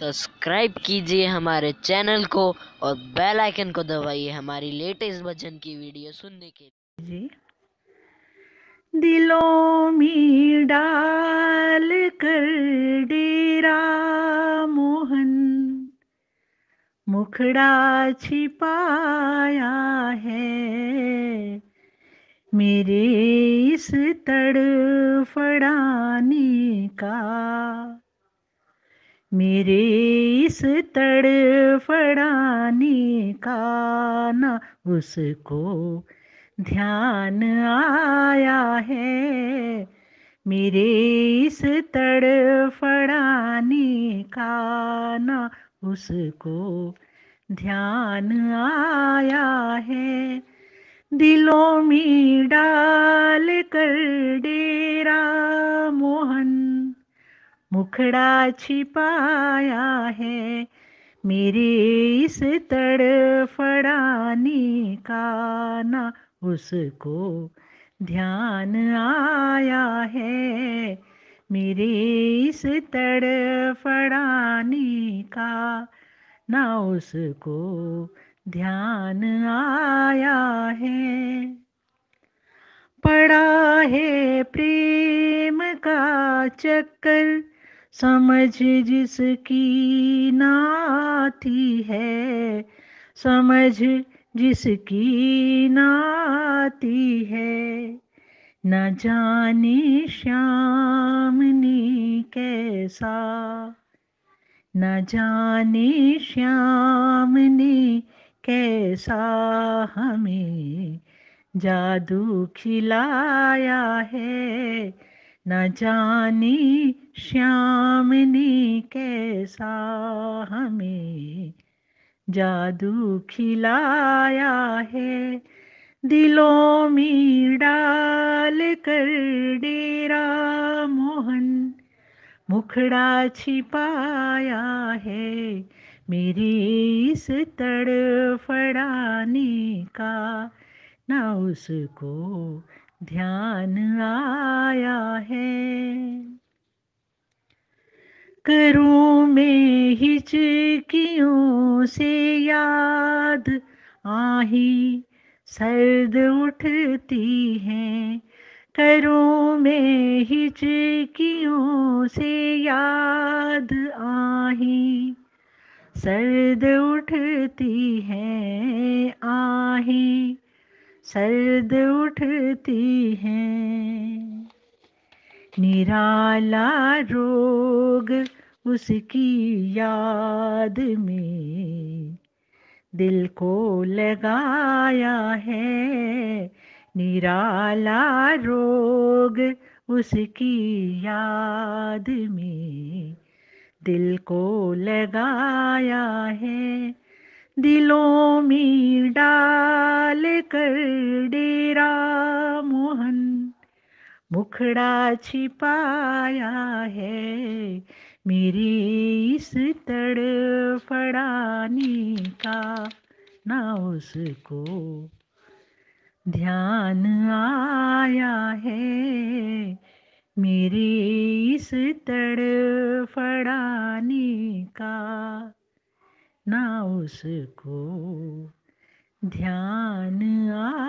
subscribe कीजिए हमारे channel को और बेल आइकन को दबाइए हमारी लेटेस्ट भजन की वीडियो सुनने के लिए जी दिलों में डाल कर डेरा मोहन मुखड़ा छिपाया है मेरे इस तड़फड़ाने का मेरे इस तड़ फड़ाने का ना उसको ध्यान आया है मेरे इस तड़ फड़ाने का ना उसको ध्यान आया है दिलों में डाल कर डे मुखड़ा छिपाया है मेरे इस तड़फड़ाने का ना उसको ध्यान आया है मेरे इस तड़फड़ाने का ना उसको ध्यान आया है पड़ा है प्रेम का चक्कर समझ जिसकी नाती है समझ जिसकी नाती है न जाने श्याम कैसा न जाने श्याम कैसा हमें जादू खिलाया है न जाने श्याम ने कैसा हमें जादू खिलाया है दिलों में डाल कर डेरा मोहन मुखड़ा छिपाया है मेरी इस तड़फड़ाने का ना उसको ध्यान आ करूं मैं हिचकियों से याद आही सर्द उठती है करूं मैं हिचकियों से याद आही सर्द उठती हैं आही सर्द उठती हैं निराला रोग उसकी याद में दिल को लगाया है निराला रोग उसकी याद में दिल को लगाया है दिलों में डाल कर डेरा मुखड़ा छिपाया है मेरी इस तड़फड़ाने का ना उसको ध्यान आया है मेरे इस तड़फड़ाने का ना उसको ध्यान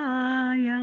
आया